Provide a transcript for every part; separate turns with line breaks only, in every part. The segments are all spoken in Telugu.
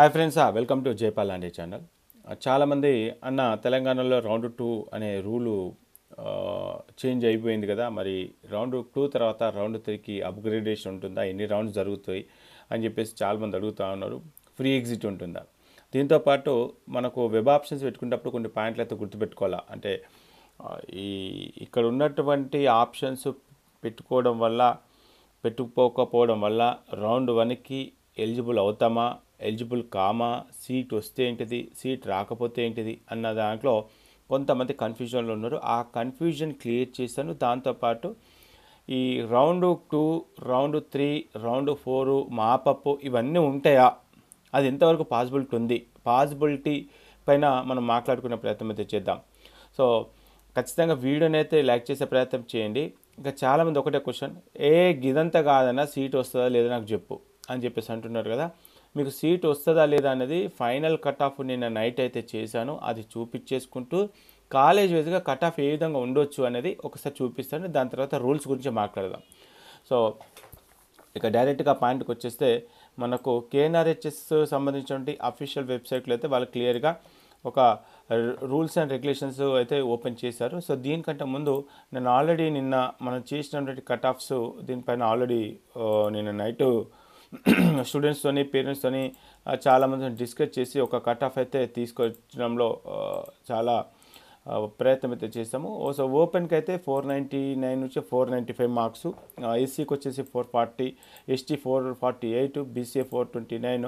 hi friends welcome to Jaipal అండి ఛానల్ చాలామంది అన్న తెలంగాణలో రౌండ్ టూ అనే రూలు చేంజ్ అయిపోయింది కదా మరి రౌండ్ టూ తర్వాత రౌండ్ త్రీకి అప్గ్రేడేషన్ ఉంటుందా ఎన్ని రౌండ్స్ జరుగుతాయి అని చెప్పేసి చాలామంది అడుగుతూ ఉన్నారు ఫ్రీ ఎగ్జిట్ ఉంటుందా దీంతోపాటు మనకు వెబ్ ఆప్షన్స్ పెట్టుకునేటప్పుడు కొన్ని పాయింట్లు అయితే గుర్తుపెట్టుకోవాలా అంటే ఈ ఇక్కడ ఉన్నటువంటి ఆప్షన్స్ పెట్టుకోవడం వల్ల పెట్టుకోకపోవడం వల్ల రౌండ్ వన్కి ఎలిజిబుల్ అవుతామా ఎలిజిబుల్ కామా సీట్ వస్తే ఏంటిది సీట్ రాకపోతే ఏంటిది అన్న దాంట్లో కొంతమంది కన్ఫ్యూజన్లో ఉన్నారు ఆ కన్ఫ్యూజన్ క్లియర్ చేశాను దాంతోపాటు ఈ round two round three round four mop up ఇవన్నీ ఉంటాయా అది ఎంతవరకు పాసిబిలిటీ ఉంది పాసిబిలిటీ పైన మనం మాట్లాడుకునే ప్రయత్నం అయితే చేద్దాం సో ఖచ్చితంగా వీడియోని అయితే లైక్ చేసే ప్రయత్నం చేయండి ఇంకా చాలామంది ఒకటే క్వశ్చన్ ఏ గిదంతా కాదన్నా సీట్ వస్తుందా లేదా నాకు చెప్పు అని చెప్పేసి అంటున్నారు కదా మీకు సీట్ వస్తుందా లేదా అనేది ఫైనల్ కట్ ఆఫ్ నిన్న నైట్ అయితే చేశాను అది చూపించేసుకుంటూ కాలేజ్ వైజ్గా కట్ ఆఫ్ ఏ విధంగా ఉండొచ్చు అనేది ఒకసారి చూపిస్తాను దాని తర్వాత రూల్స్ గురించి మాట్లాడదాం సో ఇక డైరెక్ట్గా పాయింట్కి వచ్చేస్తే మనకు కేఎన్ఆర్హెచ్ఎస్ సంబంధించినటువంటి అఫీషియల్ వెబ్సైట్లో అయితే వాళ్ళు క్లియర్గా ఒక రూల్స్ అండ్ రెగ్యులేషన్స్ అయితే ఓపెన్ చేశారు సో దీనికంటే ముందు నేను ఆల్రెడీ నిన్న మనం చేసినటువంటి కట్ ఆఫ్స్ దీనిపైన ఆల్రెడీ నిన్న నైట్ స్టూడెంట్స్తోని పేరెంట్స్తోని చాలామంది డిస్కస్ చేసి ఒక కట్ ఆఫ్ అయితే తీసుకొచ్చడంలో చాలా ప్రయత్నం అయితే చేస్తాము సో ఓపెన్కి అయితే ఫోర్ నైంటీ నైన్ నుంచి ఫోర్ నైంటీ ఫైవ్ మార్క్స్ ఎస్సీకి వచ్చేసి four forty ST four forty eight BCA four twenty nine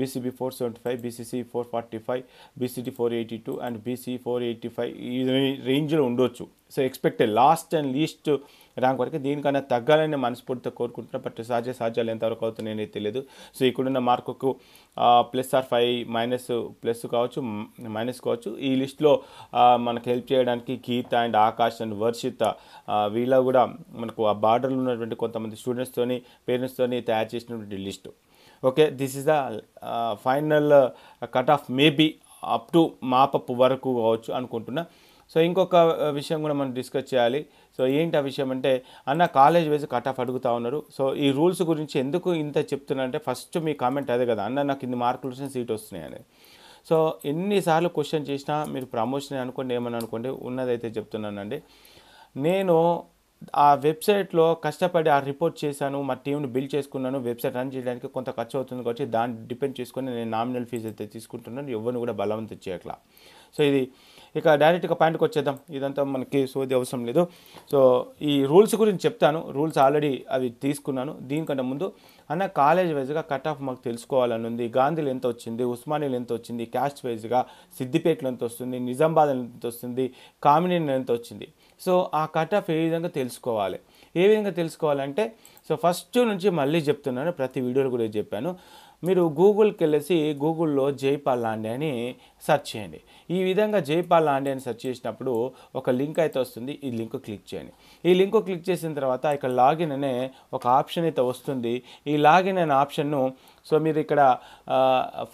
BCB four seventy five BCC four forty five BCD four eighty two and BC four eighty five ఈ రేంజ్లో ఉండొచ్చు so expected last and least rank వరకు దీనికన్నా తగ్గాలని మనస్ఫూర్తితో కోరుకుంటున్నా బట్ సహజ సాధ్యాలు ఎంతవరకు అవుతుంది తెలియదు సో ఇక్కడున్న మార్కుకు plus or five minus plus కావచ్చు మైనస్ కావచ్చు ఈ లిస్ట్లో మనకు హెల్ప్ చేయడానికి గీత అండ్ ఆకాష్ అండ్ వర్షిత వీళ్ళ కూడా మనకు ఆ బార్డర్లో ఉన్నటువంటి కొంతమంది స్టూడెంట్స్తోని పేరెంట్స్తోని తయారు చేసినటువంటి list okay this is the final cut off maybe up to mop up వరకు కావచ్చు అనుకుంటున్నా సో ఇంకొక uh, విషయం కూడా మనం డిస్కస్ చేయాలి సో ఏంటి ఆ విషయం అంటే అన్న కాలేజ్ వైజ్ కట్ ఆఫ్ అడుగుతూ ఉన్నారు సో ఈ రూల్స్ గురించి ఎందుకు ఇంత చెప్తున్నా అంటే ఫస్ట్ మీ కామెంట్ అదే కదా అన్న నాకు ఇన్ని మార్కులు వచ్చిన సీట్ వస్తున్నాయి అని సో ఎన్నిసార్లు క్వశ్చన్ చేసినా మీరు ప్రమోషన్ అనుకోండి ఏమని అనుకోండి ఉన్నదైతే చెప్తున్నానండి నేను ఆ వెబ్సైట్లో కష్టపడి ఆ రిపోర్ట్ చేశాను మా టీంని బిల్డ్ చేసుకున్నాను వెబ్సైట్ రన్ చేయడానికి కొంత ఖర్చు అవుతుంది కాబట్టి దాన్ని డిపెండ్ చేసుకొని నేను నామినల్ ఫీజు అయితే తీసుకుంటున్నాను ఎవరిని కూడా బలవంతం చేయట్లా సో ఇది ఇక డైరెక్ట్గా పాయింట్కి వచ్చేద్దాం ఇదంతా మనకి సోది అవసరం లేదు సో ఈ రూల్స్ గురించి చెప్తాను రూల్స్ ఆల్రెడీ అవి తీసుకున్నాను దీనికంటే ముందు అన్న కాలేజ్ వైజ్గా కట్ ఆఫ్ మాకు తెలుసుకోవాలని ఉంది గాంధీలు ఎంత వచ్చింది ఉస్మానీలు ఎంత వచ్చింది క్యాస్ట్ వైజ్గా సిద్దిపేటలు ఎంత వస్తుంది నిజామాబాద్ ఎంత వస్తుంది కామినేని ఎంత వచ్చింది సో ఆ కట్ ఆఫ్ ఏ విధంగా తెలుసుకోవాలి ఏ విధంగా తెలుసుకోవాలంటే సో ఫస్ట్ నుంచి మళ్ళీ చెప్తున్నాను ప్రతి వీడియోలో కూడా చెప్పాను మీరు గూగుల్కి వెళ్ళేసి గూగుల్లో జైపాల్ లాండే అని సెర్చ్ చేయండి ఈ విధంగా జైపాల్ లాండే అని సెర్చ్ చేసినప్పుడు ఒక లింక్ అయితే వస్తుంది ఈ లింక్ క్లిక్ చేయండి ఈ లింక్ క్లిక్ చేసిన తర్వాత ఇక్కడ లాగిన్ అనే ఒక ఆప్షన్ అయితే వస్తుంది ఈ లాగిన్ అనే ఆప్షన్ను సో మీరు ఇక్కడ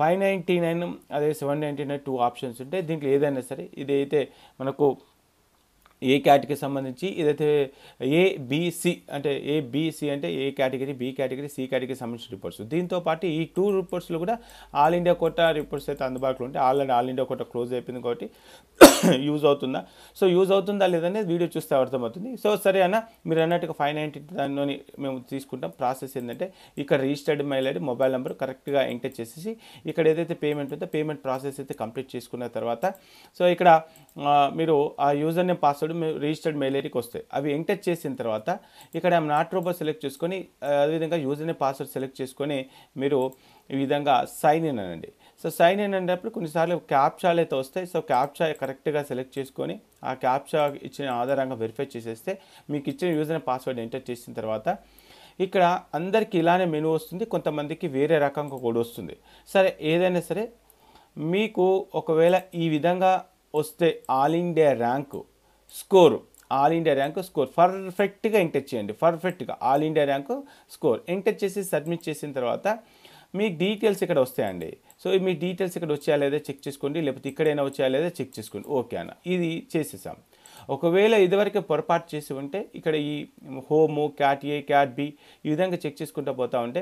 ఫైవ్ నైంటీ నైన్ అదే seven ninety nine two options ఉంటాయి దీంట్లో ఏదైనా సరే ఇదైతే మనకు ఏ కేటగిరీకి సంబంధించి ఏదైతే ఏబిసి అంటే ఏబిసి అంటే A category B category C కేటగిరీకి సంబంధించిన రిపోర్ట్స్ దీంతో పాటు ఈ టూ రిపోర్ట్స్లో కూడా ఆల్ ఇండియా కోట రిపోర్ట్స్ అయితే అందుబాటులో ఉంటాయి already all India quota close అయిపోయింది కాబట్టి యూజ్ అవుతుందా సో యూజ్ అవుతుందా లేదనేది వీడియో చూస్తే అర్థమవుతుంది సో సరే అన్న మీరు అన్నట్టుగా ఫైవ్ నైంటీ దానిలోని మేము తీసుకుంటాం ప్రాసెస్ ఏంటంటే ఇక్కడ registered mail ID mobile number కరెక్ట్గా ఎంటర్ చేసేసి ఇక్కడ ఏదైతే పేమెంట్ ఉందో పేమెంట్ ప్రాసెస్ అయితే కంప్లీట్ చేసుకున్న తర్వాత సో ఇక్కడ మీరు ఆ user name password registered mail ఐడికి వస్తాయి అవి ఎంటర్ చేసిన తర్వాత ఇక్కడ నాట్ రోబో సెలెక్ట్ చేసుకొని అదేవిధంగా యూజర్ నేమ్ పాస్వర్డ్ సెలెక్ట్ చేసుకొని మీరు ఈ విధంగా సైన్ ఇన్ అనండి సో సైన్ ఇన్ అనేటప్పుడు కొన్నిసార్లు క్యాప్చాలు అయితే వస్తాయి సో క్యాప్చా కరెక్ట్గా సెలెక్ట్ చేసుకొని ఆ క్యాప్చా ఇచ్చిన ఆధారంగా వెరిఫై చేసేస్తే మీకు ఇచ్చిన యూజర్ పాస్వర్డ్ ఎంటర్ చేసిన తర్వాత ఇక్కడ అందరికీ ఇలానే మెనూ వస్తుంది కొంతమందికి వేరే రకంగా కూడా వస్తుంది సరే ఏదైనా సరే మీకు ఒకవేళ ఈ విధంగా వస్తే all India rank score all India rank score పర్ఫెక్ట్గా ఎంటర్ చేయండి పర్ఫెక్ట్గా all India rank score enter చేసి సబ్మిట్ చేసిన తర్వాత మీ డీటెయిల్స్ ఇక్కడ వస్తాయండి సో మీ డీటెయిల్స్ ఇక్కడ వచ్చాయా లేదా చెక్ చేసుకోండి లేకపోతే ఇక్కడైనా వచ్చాయా లేదా చెక్ చేసుకోండి ఓకే అన్న ఇది చేసేసాం ఒకవేళ ఇదివరకే పొరపాటు చేసి ఉంటే ఇక్కడ ఈ home cat A cat B ఈ విధంగా చెక్ చేసుకుంటూ పోతా ఉంటే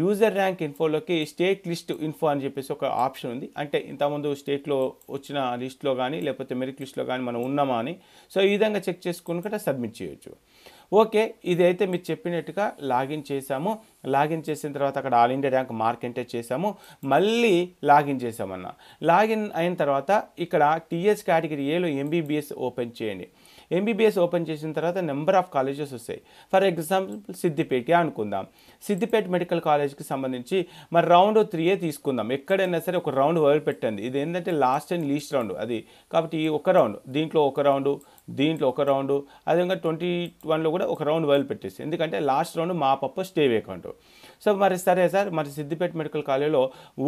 యూజర్ ర్యాంక్ ఇన్ఫోలోకి స్టేట్ లిస్ట్ ఇన్ఫో అని చెప్పేసి ఒక ఆప్షన్ ఉంది అంటే ఇంతకుముందు స్టేట్లో వచ్చిన లిస్ట్లో కానీ లేకపోతే మెరిట్ లిస్ట్లో కానీ మనం ఉన్నామా అని సో ఈ విధంగా చెక్ చేసుకుని సబ్మిట్ చేయొచ్చు ఓకే ఇదైతే మీరు చెప్పినట్టుగా లాగిన్ చేసాము లాగిన్ చేసిన తర్వాత అక్కడ all India rank mark enter చేసాము మళ్ళీ లాగిన్ చేసామన్న లాగిన్ అయిన తర్వాత ఇక్కడ టీఎస్ కేటగిరీ ఏలో ఎంబీబీఎస్ ఓపెన్ చేయండి ఎంబీబీఎస్ ఓపెన్ చేసిన తర్వాత నెంబర్ ఆఫ్ కాలేజెస్ వస్తాయి ఫర్ ఎగ్జాంపుల్ సిద్దిపేట అనుకుందాం సిద్దిపేట మెడికల్ కాలేజ్కి సంబంధించి మరి రౌండ్ త్రీయే తీసుకుందాం ఎక్కడైనా సరే ఒక రౌండ్ వదిలి పెట్టండి ఇది ఏంటంటే లాస్ట్ అండ్ లీస్ట్ రౌండ్ అది కాబట్టి ఒక రౌండ్ దీంట్లో ఒక రౌండ్ దీంట్లో ఒక రౌండ్ అదేవిధంగా ట్వంటీ వన్లో కూడా ఒక రౌండ్ వదిలిపెట్టేసి ఎందుకంటే లాస్ట్ రౌండ్ మా పప్ప స్టే వేకంటు సో మరి సరే సార్ మరి సిద్దిపేట మెడికల్ కాలేజ్లో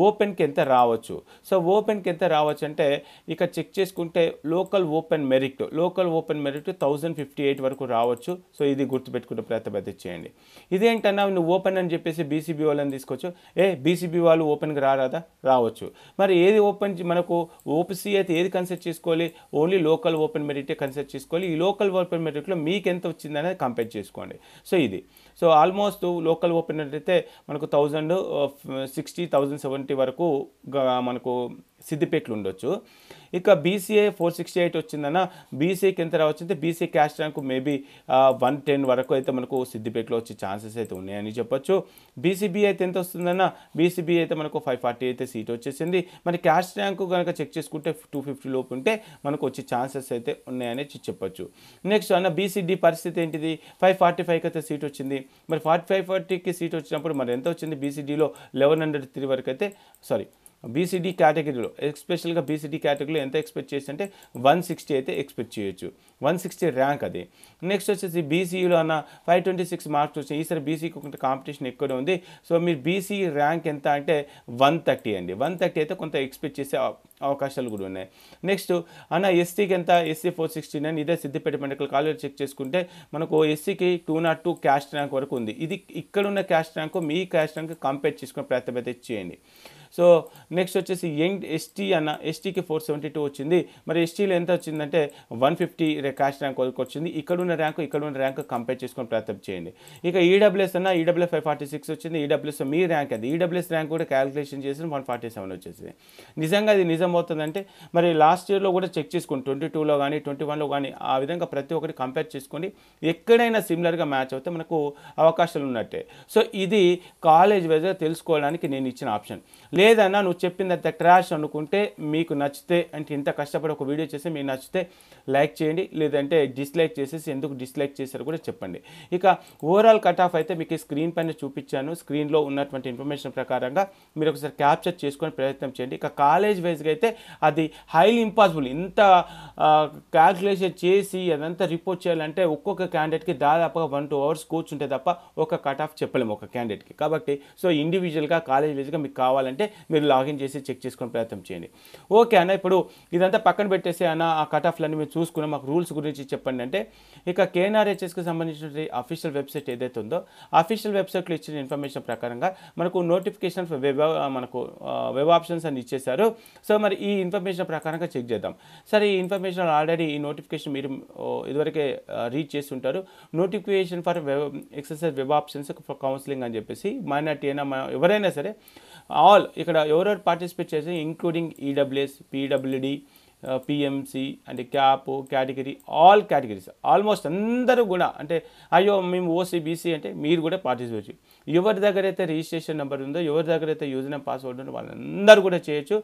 ఓపెన్కి ఎంత రావచ్చు సో ఓపెన్కి ఎంత రావచ్చు అంటే ఇక చెక్ చేసుకుంటే local open merit local open merit thousand fifty eight వరకు రావచ్చు సో ఇది గుర్తుపెట్టుకుంటే ప్రతిబద్ధ చేయండి ఇదేంటన్నా నువ్వు ఓపెన్ అని చెప్పేసి బీసీబీ వాళ్ళని తీసుకోవచ్చు ఏ బీసీబీ వాళ్ళు ఓపెన్కి రారాదా రావచ్చు మరి ఏది ఓపెన్ మనకు ఓపీసీ అయితే ఏది కన్సిడర్ చేసుకోవాలి ఓన్లీ లోకల్ ఓపెన్ మెరిటే కన్సిడర్ చేసుకోవాలి ఈ లోకల్ ఓపెన్ మెరిట్లో మీకు ఎంత వచ్చిందనేది కంపేర్ చేసుకోండి సో ఇది సో ఆల్మోస్ట్ లోకల్ ఓపెన్ అయితే మనకు థౌజండ్ సిక్స్టీ థౌజండ్ సెవెంటీ వరకు మనకు సిద్దిపేటలు ఉండొచ్చు ఇక బీసీఏ ఫోర్ సిక్స్టీ ఎయిట్ వచ్చిందన్న బీసీ కింద వచ్చింది BC caste rank maybe one ten వరకు అయితే మనకు సిద్దిపేటలో వచ్చే ఛాన్సెస్ అయితే ఉన్నాయని చెప్పొచ్చు బీసీబీ అయితే ఎంత వస్తుందన్న బీసీబీ అయితే మనకు ఫైవ్ ఫార్టీ అయితే సీట్ వచ్చేసింది మరి క్యాస్ట్ ర్యాంకు కనుక చెక్ చేసుకుంటే టూ ఫిఫ్టీ లోపు ఉంటే మనకు వచ్చే ఛాన్సెస్ అయితే ఉన్నాయని చెప్పొచ్చు నెక్స్ట్ అన్న బీసీడీ పరిస్థితి ఏంటిది ఫైవ్ ఫార్టీ ఫైవ్కి అయితే సీట్ వచ్చింది మరి ఫార్టీ ఫైవ్ ఫార్టీకి సీట్ వచ్చినప్పుడు మరి ఎంత వచ్చింది బీసీడీలో లెవెన్ హండ్రెడ్ త్రీ వరకు అయితే సారీ బీసీడీ కేటగిరీలో ఎస్పెషల్గా బీసీడీ కేటగిరీలో ఎంత ఎక్స్పెక్ట్ చేయొచ్చు అంటే వన్ సిక్స్టీ అయితే ఎక్స్పెక్ట్ చేయొచ్చు వన్ సిక్స్టీ ర్యాంక్ అది నెక్స్ట్ వచ్చేసి బీసీలో అన్న ఫైవ్ ట్వంటీ సిక్స్ మార్క్స్ వచ్చాయి ఈసారి బీసీకి కొంత కాంపిటీషన్ ఎక్కువనే ఉంది సో మీరు బీసీ ర్యాంక్ ఎంత అంటే వన్ థర్టీ అండి వన్ థర్టీ అయితే కొంత ఎక్స్పెక్ట్ చేసే అవకాశాలు కూడా ఉన్నాయి నెక్స్ట్ అన్న ఎస్సీకి ఎంత ఎస్సీ ఫోర్ సిక్స్టీ నైన్ ఇదే సిద్దిపేట మెడికల్ కాలేజ్ చెక్ చేసుకుంటే మనకు ఎస్సీకి two not two caste rank వరకు ఉంది ఇది ఇక్కడ ఉన్న క్యాస్ట్ ర్యాంక్ మీ క్యాస్ట్ ర్యాంక్ కంపేర్ చేసుకునే ప్రాతిపదిక చేయండి సో నెక్స్ట్ వచ్చేసి యంగ్ ఎస్టీ అన్న ఎస్టీకి ఫోర్ సెవెంటీ టూ వచ్చింది మరి ఎస్టీలో ఎంత వచ్చిందంటే వన్ ఫిఫ్టీ వేరే క్యాష్ ర్యాంక్ వరకు వచ్చింది ర్యాంక్ ర్యాంకు ఉన్న ర్యాంక్ కంపేర్ చేసుకొని ప్రయత్నం చేయండి ఇక ఈడబ్ల్యూఎస్ అన్న ఈడబ్ల్యూ ఫైవ్ ఫార్టీ సిక్స్ వచ్చింది ఈడబ్ల్యూఎస్ e మీ ర్యాంక్ అది ఈడబ్ల్యూఎస్ e ర్యాంక్ కూడా క్యాలిక్యులేషన్ చేసి వన్ ఫార్టీ సెవెన్ వచ్చేసింది నిజంగా అది నిజం అవుతుందంటే మరి లాస్ట్ ఇయర్లో కూడా చెక్ చేసుకుని ట్వంటీ టూలో కానీ ట్వంటీ వన్లో కానీ ఆ విధంగా ప్రతి ఒక్కటి కంపేర్ చేసుకొని ఎక్కడైనా సిమిలర్గా మ్యాచ్ అవుతే మనకు అవకాశాలు ఉన్నట్టే సో ఇది కాలేజ్ వైజ్గా తెలుసుకోవడానికి నేను ఇచ్చిన ఆప్షన్ లేదన్నా నువ్వు చెప్పిందంత క్రాష్ అనుకుంటే మీకు నచ్చితే అంటే ఇంత కష్టపడి ఒక వీడియో చేస్తే మీకు నచ్చితే లైక్ చేయండి లేదంటే డిస్లైక్ చేసేసి ఎందుకు డిస్లైక్ చేశారు కూడా చెప్పండి ఇక ఓవరాల్ కట్ ఆఫ్ అయితే మీకు స్క్రీన్ పైన చూపించాను స్క్రీన్లో ఉన్నటువంటి ఇన్ఫర్మేషన్ ప్రకారంగా మీరు ఒకసారి క్యాప్చర్ చేసుకొని ప్రయత్నం చేయండి ఇక కాలేజ్ వైజ్గా అయితే అది హైలీ ఇంపాసిబుల్ ఇంత క్యాల్కులేషన్ చేసి అదంతా రిపోర్ట్ చేయాలంటే ఒక్కొక్క క్యాండిడేట్కి దాదాపుగా వన్ టూ అవర్స్ కూర్చుంటే తప్ప ఒక కట్ ఆఫ్ చెప్పలేము ఒక క్యాండిడేట్కి కాబట్టి సో ఇండివిజువల్గా కాలేజ్ వైజ్గా మీకు కావాలంటే మీరు లాగిన్ చేసి చెక్ చేసుకునే ప్రయత్నం చేయండి ఓకే అన్న ఇప్పుడు ఇదంతా పక్కన పెట్టేసి అన్న ఆ కట్ ఆఫ్లన్నీ మేము చూసుకున్నాం మాకు రూల్స్ రూల్స్ గురించి చెప్పండి అంటే ఇక కేఎన్ఆర్హెచ్ఎస్కి సంబంధించిన అఫీషియల్ వెబ్సైట్ ఏదైతే ఉందో అఫీషియల్ వెబ్సైట్లో ఇచ్చిన ఇన్ఫర్మేషన్ ప్రకారంగా మనకు నోటిఫికేషన్ వెబ్ మనకు వెబ్ ఆప్షన్స్ అని ఇచ్చేశారు సో మరి ఈ ఇన్ఫర్మేషన్ ప్రకారంగా చెక్ చేద్దాం సరే ఈ ఇన్ఫర్మేషన్ ఆల్రెడీ ఈ నోటిఫికేషన్ మీరు ఇదివరకే రీచ్ చేస్తుంటారు notification for web exercise web options for counselling అని చెప్పేసి మైనార్టీ అయినా ఎవరైనా సరే ఆల్ ఇక్కడ ఎవరెవరు పార్టిసిపేట్ చేసి ఇంక్లూడింగ్ ఈడబ్ల్యూఎస్ పీడబ్ల్యూడి పిఎంసీ అంటే cap category all categories almost అందరూ కూడా అంటే అయ్యో మేము ఓసీ బీసీ అంటే మీరు కూడా పార్టిసిపేట్ ఎవరి దగ్గర అయితే రిజిస్ట్రేషన్ నెంబర్ ఉందో ఎవరి దగ్గర అయితే యూజ్ నేమ్ పాస్వర్డ్ ఉందో వాళ్ళందరూ కూడా చేయొచ్చు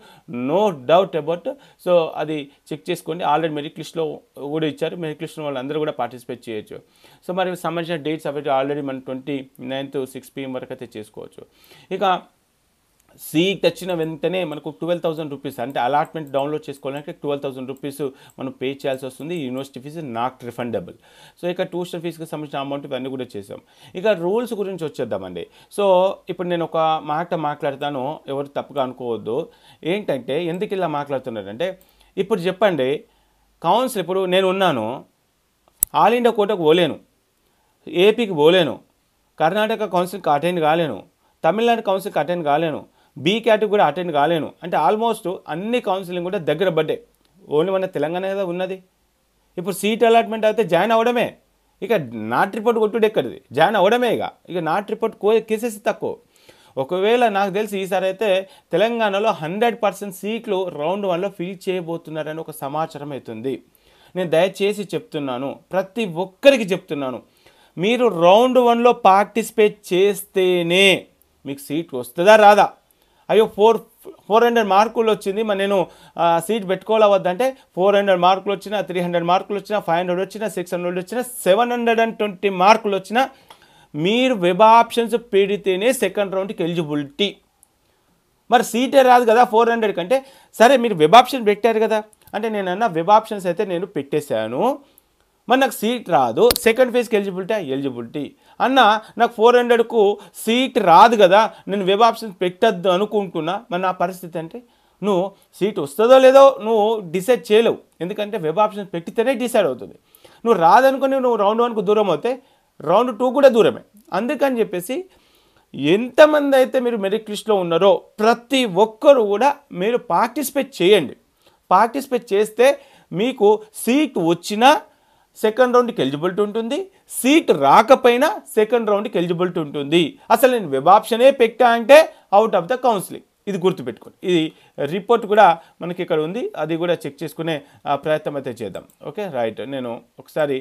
నో డౌట్ అబౌట్ సో అది చెక్ చేసుకోండి ఆల్రెడీ మెరిట్ లిస్ట్లో కూడా ఇచ్చారు మెరిట్ లిస్ట్లో వాళ్ళందరూ కూడా పార్టిసిపేట్ చేయొచ్చు సో మరి సంబంధించిన డేట్స్ అవి ఆల్రెడీ మనం ట్వంటీ నైన్త్ సిక్స్ పిఎం వరకు అయితే చేసుకోవచ్చు ఇక సీఈ తెచ్చిన వెంటనే మనకు ట్వెల్వ్ థౌసండ్ రూపీస్ అంటే అలాట్మెంట్ డౌన్లోడ్ చేసుకోవాలంటే ట్వెల్వ్ థౌసండ్ రూపీస్ మనం పే చేయాల్సి వస్తుంది university fee not refundable so ఇక ట్యూషన్ ఫీజుకి సంబంధించిన అమౌంట్ ఇవన్నీ కూడా చేసాం ఇక రూల్స్ గురించి వచ్చేద్దామండి సో ఇప్పుడు నేను ఒక మాట మాట్లాడతాను ఎవరు తప్పుగా అనుకోవద్దు ఏంటంటే ఎందుకు ఇలా మాట్లాడుతున్నారంటే ఇప్పుడు చెప్పండి కౌన్సిల్ ఇప్పుడు నేను ఉన్నాను ఆల్ ఇండియా కోటకు పోలేను ఏపీకి పోలేను కర్ణాటక కౌన్సిల్కి అటెండ్ కాలేను తమిళనాడు కౌన్సిల్కి అటెండ్ కాలేను బీ క్యాట్ కూడా అటెండ్ కాలేను అంటే ఆల్మోస్ట్ అన్ని కౌన్సిలింగ్ కూడా దగ్గర పడ్డాయి ఓన్లీ మన తెలంగాణ కదా ఉన్నది ఇప్పుడు సీట్ అలాట్మెంట్ అయితే జాయిన్ అవ్వడమే ఇక నాట్ రిపోర్ట్ కొట్టుడు ఎక్కడిది జాయిన్ అవ్వడమే ఇక ఇక నాట్ రిపోర్ట్ కో కేసెస్ తక్కువ ఒకవేళ నాకు తెలిసి ఈసారి అయితే తెలంగాణలో హండ్రెడ్ పర్సెంట్ సీట్లు రౌండ్ వన్లో ఫిల్ చేయబోతున్నారని ఒక సమాచారం అవుతుంది నేను దయచేసి చెప్తున్నాను ప్రతి ఒక్కరికి చెప్తున్నాను మీరు రౌండ్ వన్లో పార్టిసిపేట్ చేస్తేనే మీకు సీట్ వస్తుందా రాదా అయ్యో ఫోర్ ఫోర్ హండ్రెడ్ మార్కులు వచ్చింది మరి నేను సీట్ అంటే ఫోర్ హండ్రెడ్ మార్కులు వచ్చిన త్రీ హండ్రెడ్ మార్కులు వచ్చిన ఫైవ్ హండ్రెడ్ వచ్చిన సిక్స్ హండ్రెడ్ వచ్చిన సెవెన్ హండ్రెడ్ అండ్ ట్వంటీ మార్కులు వచ్చిన మీరు వెబ్ ఆప్షన్స్ పెడితేనే సెకండ్ రౌండ్కి ఎలిజిబిలిటీ మరి సీటే రాదు కదా ఫోర్ హండ్రెడ్ కంటే సరే మీరు వెబ్ ఆప్షన్ పెట్టారు కదా అంటే నేను అన్న వెబ్ ఆప్షన్స్ అయితే నేను పెట్టేశాను మరి నాకు సీట్ రాదు సెకండ్ ఫేజ్కి ఎలిజిబిలిటీ ఎలిజిబిలిటీ అన్న నాకు ఫోర్ హండ్రెడ్కు సీట్ రాదు కదా నేను వెబ్ ఆప్షన్స్ పెట్టద్దు అనుకుంటున్నా మరి నా పరిస్థితి అంటే నువ్వు సీట్ వస్తుందో లేదో నువ్వు డిసైడ్ చేయలేవు ఎందుకంటే వెబ్ ఆప్షన్స్ పెట్టితేనే డిసైడ్ అవుతుంది నువ్వు రాదనుకుని నువ్వు రౌండ్ వన్కు దూరం అవుతే రౌండ్ టూ కూడా దూరమే అందుకని చెప్పేసి ఎంతమంది అయితే మీరు మెరిట్ లిస్ట్లో ఉన్నారో ప్రతి ఒక్కరు కూడా మీరు పార్టిసిపేట్ చేయండి పార్టిసిపేట్ చేస్తే మీకు సీట్ వచ్చినా సెకండ్ రౌండ్కి ఎలిజిబిలిటీ ఉంటుంది సీట్ రాకపోయినా సెకండ్ రౌండ్కి ఎలిజిబిలిటీ ఉంటుంది అసలు నేను వెబ్ ఆప్షనే పెట్టా అంటే అవుట్ ఆఫ్ ద కౌన్సిలింగ్ ఇది గుర్తుపెట్టుకోండి ఇది రిపోర్ట్ కూడా మనకి ఇక్కడ ఉంది అది కూడా చెక్ చేసుకునే ప్రయత్నం అయితే చేద్దాం ఓకే రైట్ నేను ఒకసారి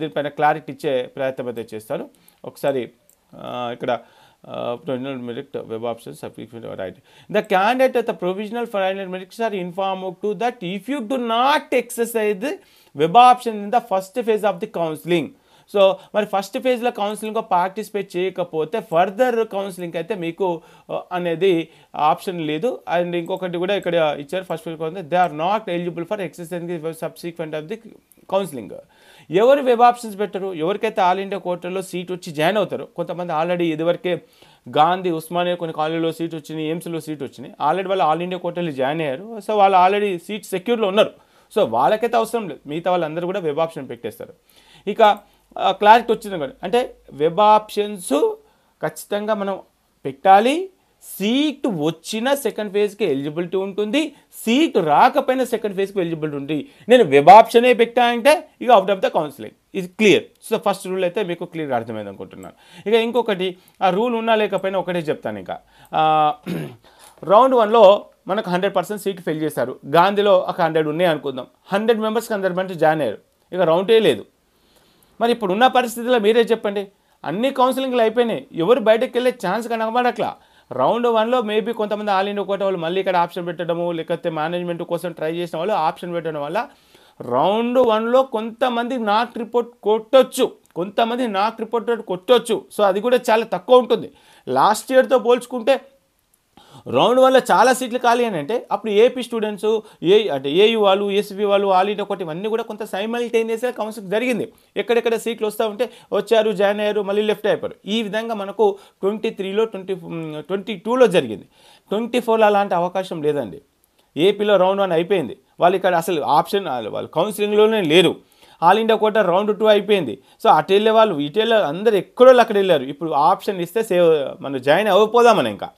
దీనిపైన క్లారిటీ ఇచ్చే ప్రయత్నం అయితే చేస్తాను ఒకసారి ఇక్కడ provisional merit web option right the candidate the provisional final merit sir inform to that if you do not exercise web option in the first phase of the counselling so మరి ఫస్ట్ ఫేజ్లో కౌన్సిలింగ్ పార్టిసిపేట్ చేయకపోతే ఫర్దర్ కౌన్సిలింగ్ అయితే మీకు uh, అనేది ఆప్షన్ లేదు అండ్ ఇంకొకటి కూడా ఇక్కడ ఇచ్చారు first phase they are not eligible for exercise subsequent of the counselling ఎవరు వెబ్ ఆప్షన్స్ పెట్టరు ఎవరికైతే ఆల్ ఇండియా కోటలో సీట్ వచ్చి జాయిన్ అవుతారు కొంతమంది ఆల్రెడీ ఇదివరకే గాంధీ ఉస్మానియా కొన్ని కాలేజీలో సీట్ వచ్చినాయి ఎయిమ్స్లో సీట్ వచ్చినాయి ఆల్రెడీ వాళ్ళు ఆల్ ఇండియా కోటలో జాయిన్ అయ్యారు సో వాళ్ళు ఆల్రెడీ సీట్ సెక్యూర్లో ఉన్నారు సో వాళ్ళకైతే అవసరం లేదు మిగతా వాళ్ళందరూ కూడా వెబ్ ఆప్షన్ పెట్టేస్తారు ఇక క్లారిటీ వచ్చింది కూడా అంటే వెబ్ ఆప్షన్స్ ఖచ్చితంగా మనం పెట్టాలి సీట్ వచ్చిన సెకండ్ ఫేజ్కి ఎలిజిబిలిటీ ఉంటుంది సీట్ రాకపోయినా సెకండ్ ఫేజ్కి ఎలిజిబిలిటీ ఉంటుంది నేను వెబ్ ఆప్షనే పెట్టానంటే అంటే ఇక అవుట్ ఆఫ్ ద కౌన్సిలింగ్ ఇది క్లియర్ సో ఫస్ట్ రూల్ అయితే మీకు క్లియర్ అర్థమైంది అనుకుంటున్నాను ఇక ఇంకొకటి ఆ రూల్ ఉన్నా లేకపోయినా ఒకటే చెప్తాను ఇక రౌండ్ వన్లో మనకు హండ్రెడ్ పర్సెంట్ సీట్ ఫిల్ చేశారు గాంధీలో ఒక హండ్రెడ్ ఉన్నాయి అనుకుందాం హండ్రెడ్ మెంబర్స్కి అందరి మంది జాయిన్ అయ్యారు ఇక రౌండే లేదు మరి ఇప్పుడు ఉన్న పరిస్థితుల్లో మీరే చెప్పండి అన్ని కౌన్సిలింగ్లు అయిపోయినాయి ఎవరు బయటకు వెళ్ళే ఛాన్స్ కనబడట్లా రౌండ్ వన్లో మేబీ కొంతమంది ఆల్ ఇండియా కోట వాళ్ళు మళ్ళీ ఇక్కడ ఆప్షన్ పెట్టడము లేకపోతే మేనేజ్మెంట్ కోసం ట్రై చేసిన వాళ్ళు ఆప్షన్ పెట్టడం వల్ల రౌండ్ వన్లో కొంతమంది నాక్ రిపోర్ట్ కొట్టొచ్చు కొంతమంది నాక్ రిపోర్ట్ కొట్టొచ్చు సో అది కూడా చాలా తక్కువ ఉంటుంది లాస్ట్ ఇయర్తో పోల్చుకుంటే రౌండ్ వల్ల చాలా సీట్లు ఖాళీ అని అంటే అప్పుడు ఏపీ స్టూడెంట్స్ ఏ అంటే ఏయూ వాళ్ళు ఏసీబీ వాళ్ళు ఆలీడ్ ఒకటి అన్నీ కూడా కొంత సైమల్టేనియస్గా కౌన్సిల్ జరిగింది ఎక్కడెక్కడ సీట్లు వస్తూ ఉంటే వచ్చారు జాయిన్ అయ్యారు మళ్ళీ లెఫ్ట్ అయిపోయారు ఈ విధంగా మనకు ట్వంటీ త్రీలో ట్వంటీ ట్వంటీ టూలో జరిగింది ట్వంటీ ఫోర్లో అలాంటి అవకాశం లేదండి ఏపీలో రౌండ్ వన్ అయిపోయింది వాళ్ళు ఇక్కడ అసలు ఆప్షన్ వాళ్ళు కౌన్సిలింగ్లోనే లేరు all India quota round two అయిపోయింది సో అటు వెళ్ళే వాళ్ళు ఇటు వెళ్ళే అందరు ఎక్కడోళ్ళు అక్కడ వెళ్ళారు ఇప్పుడు ఆప్షన్ ఇస్తే సేవ్ మనం జాయిన్ అవ్వపోదాం మనం ఇంకా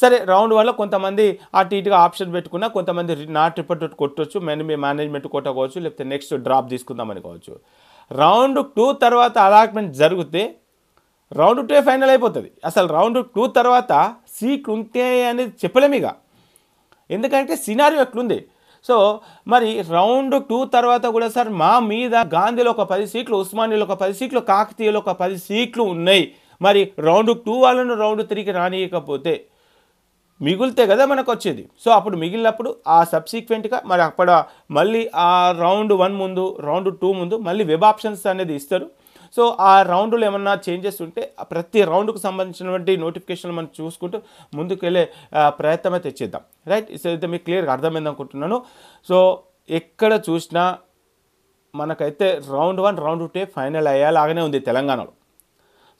సరే రౌండ్ వన్లో కొంతమంది అటు ఇటుగా ఆప్షన్ పెట్టుకున్నా కొంతమంది నా రిపోర్ట్ టూ కొట్టొచ్చు మేము మీ మేనేజ్మెంట్ కొట్టకోవచ్చు లేకపోతే నెక్స్ట్ డ్రాప్ తీసుకుందామని కావచ్చు రౌండ్ టూ తర్వాత అలాట్మెంట్ జరిగితే రౌండ్ టూ ఫైనల్ అయిపోతుంది అసలు రౌండ్ టూ తర్వాత సీట్లు ఉంటే అనేది చెప్పలేము ఇక ఎందుకంటే సినారీ ఎట్లుంది సో మరి రౌండ్ టూ తర్వాత కూడా సార్ మా మీద గాంధీలో ఒక పది సీట్లు ఉస్మానీలో ఒక పది సీట్లు కాకతీయలో ఒక పది సీట్లు ఉన్నాయి మరి రౌండ్ టూ వాళ్ళను రౌండ్ త్రీకి రానియకపోతే మిగిలితే కదా మనకు వచ్చేది సో అప్పుడు మిగిలినప్పుడు ఆ సబ్సీక్వెంట్గా మరి అక్కడ మళ్ళీ ఆ రౌండ్ వన్ ముందు రౌండ్ టూ ముందు మళ్ళీ వెబ్ ఆప్షన్స్ అనేది ఇస్తారు సో ఆ రౌండ్లో ఏమన్నా చేంజెస్ ఉంటే ప్రతి రౌండ్కు సంబంధించినటువంటి నోటిఫికేషన్లు మనం చూసుకుంటూ ముందుకెళ్ళే ప్రయత్నం అయితే చేద్దాం రైట్ అయితే మీకు క్లియర్గా అర్థమైంది అనుకుంటున్నాను సో ఎక్కడ చూసినా మనకైతే round one round two final అయ్యేలాగానే ఉంది తెలంగాణలో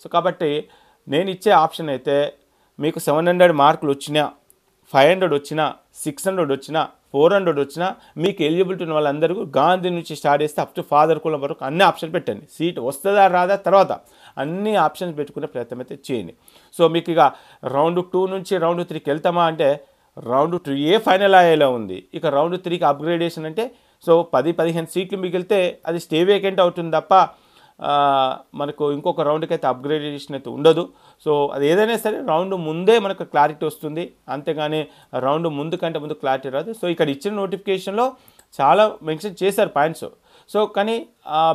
సో కాబట్టి నేను ఇచ్చే ఆప్షన్ అయితే మీకు సెవెన్ హండ్రెడ్ మార్కులు వచ్చినా ఫైవ్ హండ్రెడ్ వచ్చినా సిక్స్ హండ్రెడ్ వచ్చినా ఫోర్ హండ్రెడ్ వచ్చినా మీకు ఎలిజిబిలిటీ ఉన్న వాళ్ళందరికీ గాంధీ నుంచి స్టార్ట్ చేస్తే అప్ టు ఫాదర్ కులం వరకు అన్ని ఆప్షన్ పెట్టండి సీట్ వస్తుందా రాదా తర్వాత అన్ని ఆప్షన్స్ పెట్టుకునే ప్రయత్నం అయితే చేయండి సో మీకు ఇక రౌండ్ టూ నుంచి రౌండ్ త్రీకి వెళ్తామా అంటే రౌండ్ టూ ఏ ఫైనల్ అయ్యేలా ఉంది ఇక రౌండ్ త్రీకి అప్గ్రేడేషన్ అంటే సో పది పదిహేను సీట్లు మిగిలితే అది స్టే వేకెంట్ అవుతుంది తప్ప మనకు ఇంకొక రౌండ్కి అయితే అప్గ్రేడేషన్ అయితే ఉండదు సో అది ఏదైనా సరే రౌండ్ ముందే మనకు క్లారిటీ వస్తుంది అంతేగాని రౌండ్ ముందు కంటే ముందు క్లారిటీ రాదు సో ఇక్కడ ఇచ్చిన నోటిఫికేషన్లో చాలా మెన్షన్ చేశారు పాయింట్స్ సో కానీ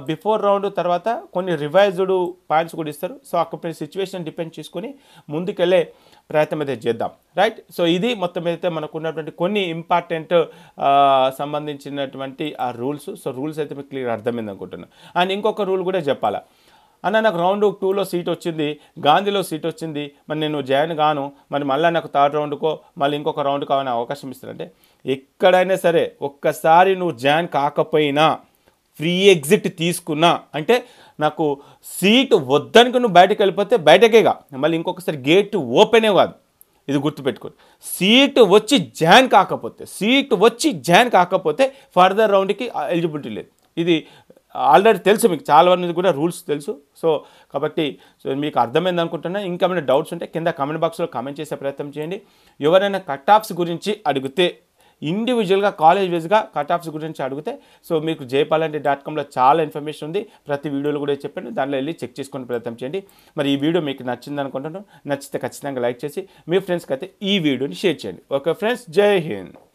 బిఫోర్ రౌండ్ తర్వాత కొన్ని రివైజ్డ్ పాయింట్స్ కూడా ఇస్తారు సో అక్కడ సిచ్యువేషన్ డిపెండ్ చేసుకొని ముందుకెళ్ళే ప్రయత్నం అయితే చేద్దాం రైట్ సో ఇది మొత్తం అయితే మనకు ఉన్నటువంటి కొన్ని ఇంపార్టెంట్ సంబంధించినటువంటి ఆ రూల్స్ సో రూల్స్ అయితే మీకు క్లియర్ అర్థమైంది అనుకుంటున్నాను అండ్ ఇంకొక రూల్ కూడా చెప్పాలా అన్న నాకు రౌండ్ టూలో సీట్ వచ్చింది గాంధీలో సీట్ వచ్చింది మరి నేను జాయిన్ కాను మరి మళ్ళీ నాకు థర్డ్ రౌండ్కో మళ్ళీ ఇంకొక రౌండ్ కావాలని అవకాశం ఇస్తానంటే ఎక్కడైనా సరే ఒక్కసారి నువ్వు జాయిన్ కాకపోయినా ఫ్రీ ఎగ్జిట్ తీసుకున్నా అంటే నాకు సీట్ వద్దనుకు నువ్వు బయటకు వెళ్ళిపోతే బయటకేగా మళ్ళీ ఇంకొకసారి గేట్ ఓపెనే కాదు ఇది గుర్తుపెట్టుకోండి సీటు వచ్చి జాయిన్ కాకపోతే సీట్ వచ్చి జాయిన్ కాకపోతే ఫర్దర్ రౌండ్కి ఎలిజిబిలిటీ లేదు ఇది ఆల్రెడీ తెలుసు మీకు చాలా వరకు కూడా రూల్స్ తెలుసు సో కాబట్టి సో మీకు అర్థమైంది అనుకుంటున్నా ఇంకేమైనా డౌట్స్ ఉంటే కింద కమెంట్ బాక్స్లో కామెంట్ చేసే ప్రయత్నం చేయండి ఎవరైనా కట్ ఆఫ్స్ గురించి అడిగితే ఇండివిజువల్గా కాలేజ్ వైజ్గా ఆఫ్స్ గురించి అడిగితే సో మీకు జయపాలండి డాట్ కామ్లో చాలా ఇన్ఫర్మేషన్ ఉంది ప్రతి వీడియోలో కూడా చెప్పండి దానిలో వెళ్ళి చెక్ చేసుకునే ప్రయత్నం చేయండి మరి ఈ వీడియో మీకు నచ్చింది అనుకుంటున్నాను నచ్చితే ఖచ్చితంగా లైక్ చేసి మీ ఫ్రెండ్స్కి అయితే ఈ వీడియోని షేర్ చేయండి ఓకే ఫ్రెండ్స్ జై హింద్